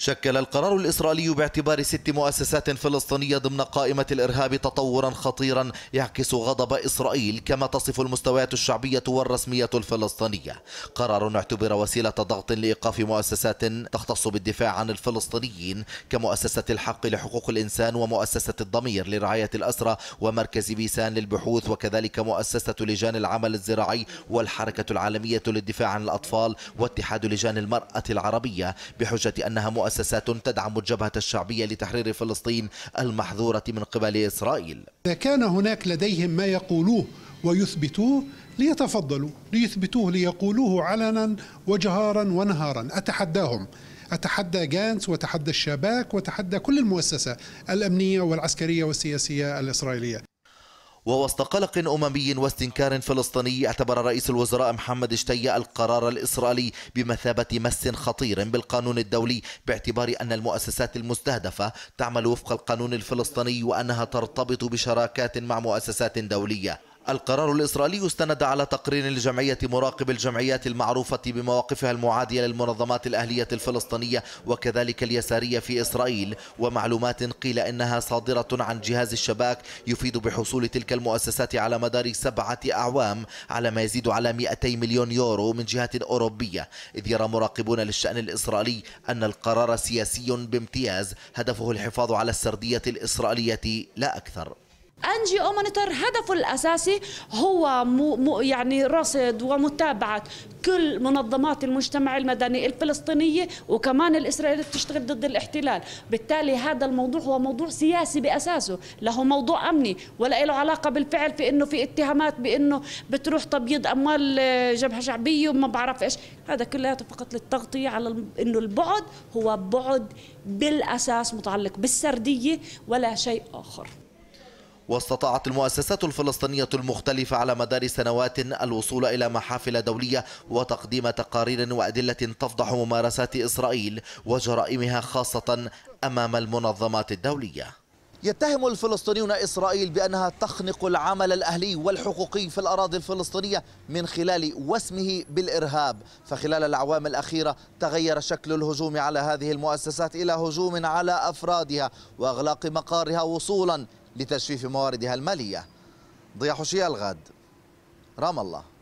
شكل القرار الإسرائيلي باعتبار ست مؤسسات فلسطينية ضمن قائمة الإرهاب تطورا خطيرا يعكس غضب إسرائيل كما تصف المستويات الشعبية والرسمية الفلسطينية قرار اعتبر وسيلة ضغط لإيقاف مؤسسات تختص بالدفاع عن الفلسطينيين كمؤسسة الحق لحقوق الإنسان ومؤسسة الضمير لرعاية الأسرى ومركز بيسان للبحوث وكذلك مؤسسة لجان العمل الزراعي والحركة العالمية للدفاع عن الأطفال واتحاد لجان المرأة العربية بحجة أنها مؤسسة مؤسسات تدعم الجبهة الشعبية لتحرير فلسطين المحظورة من قبل إسرائيل إذا كان هناك لديهم ما يقولوه ويثبتوه ليتفضلوا ليثبتوه ليقولوه علنا وجهارا ونهارا أتحداهم أتحدى جانس وتحدى الشباك وتحدى كل المؤسسة الأمنية والعسكرية والسياسية الإسرائيلية ووسط قلق أممي واستنكار فلسطيني اعتبر رئيس الوزراء محمد اشتيا القرار الإسرائيلي بمثابة مس خطير بالقانون الدولي باعتبار أن المؤسسات المستهدفة تعمل وفق القانون الفلسطيني وأنها ترتبط بشراكات مع مؤسسات دولية القرار الإسرائيلي استند على تقرير لجمعية مراقب الجمعيات المعروفة بمواقفها المعادية للمنظمات الأهلية الفلسطينية وكذلك اليسارية في إسرائيل ومعلومات قيل إنها صادرة عن جهاز الشباك يفيد بحصول تلك المؤسسات على مدار سبعة أعوام على ما يزيد على 200 مليون يورو من جهة أوروبية إذ يرى مراقبون للشأن الإسرائيلي أن القرار سياسي بامتياز هدفه الحفاظ على السردية الإسرائيلية لا أكثر ان جي او مونيتور هدفه الاساسي هو مو مو يعني رصد ومتابعه كل منظمات المجتمع المدني الفلسطينيه وكمان الاسرائيليه بتشتغل ضد الاحتلال، بالتالي هذا الموضوع هو موضوع سياسي باساسه، له موضوع امني ولا له علاقه بالفعل في انه في اتهامات بانه بتروح تبييض اموال جبهه شعبيه وما بعرف ايش، هذا كلياته فقط للتغطيه على انه البعد هو بعد بالاساس متعلق بالسرديه ولا شيء اخر. واستطاعت المؤسسات الفلسطينية المختلفة على مدار سنوات الوصول إلى محافل دولية وتقديم تقارير وأدلة تفضح ممارسات إسرائيل وجرائمها خاصة أمام المنظمات الدولية يتهم الفلسطينيون إسرائيل بأنها تخنق العمل الأهلي والحقوقي في الأراضي الفلسطينية من خلال وسمه بالإرهاب فخلال الأعوام الأخيرة تغير شكل الهجوم على هذه المؤسسات إلى هجوم على أفرادها وأغلاق مقارها وصولا لتجفيف مواردها المالية ضياح شيال الغد رام الله